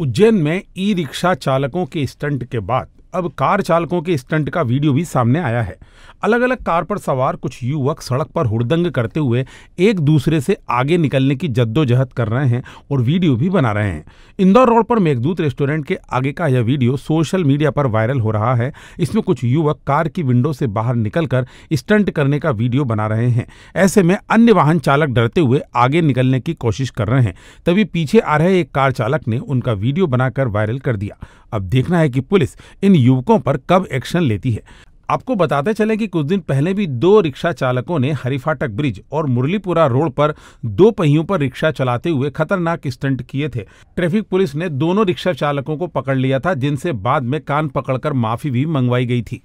उज्जैन में e rickshaw चालकों के स्टंट के बाद अब कार चालकों के स्टंट का वीडियो भी सामने आया है अलग अलग कार पर सवार कुछ युवक सड़क पर हुड़दंग करते हुए एक दूसरे से आगे निकलने की जद्दोजहद कर रहे हैं और वीडियो भी बना रहे हैं इंदौर रोड पर मेघदूत रेस्टोरेंट के आगे का यह वीडियो सोशल मीडिया पर वायरल हो रहा है इसमें कुछ युवक कार की विंडो से बाहर निकलकर स्टंट करने का वीडियो बना रहे हैं ऐसे में अन्य वाहन चालक डरते हुए आगे निकलने की कोशिश कर रहे हैं तभी पीछे आ रहे एक कार चालक ने उनका वीडियो बनाकर वायरल कर दिया अब देखना है कि पुलिस इन युवकों पर कब एक्शन लेती है आपको बताते चले कि कुछ दिन पहले भी दो रिक्शा चालकों ने हरिफाटक ब्रिज और मुरलीपुरा रोड पर दो पहियों पर रिक्शा चलाते हुए खतरनाक स्टंट किए थे ट्रैफिक पुलिस ने दोनों रिक्शा चालकों को पकड़ लिया था जिनसे बाद में कान पकड़कर माफी भी मंगवाई गई थी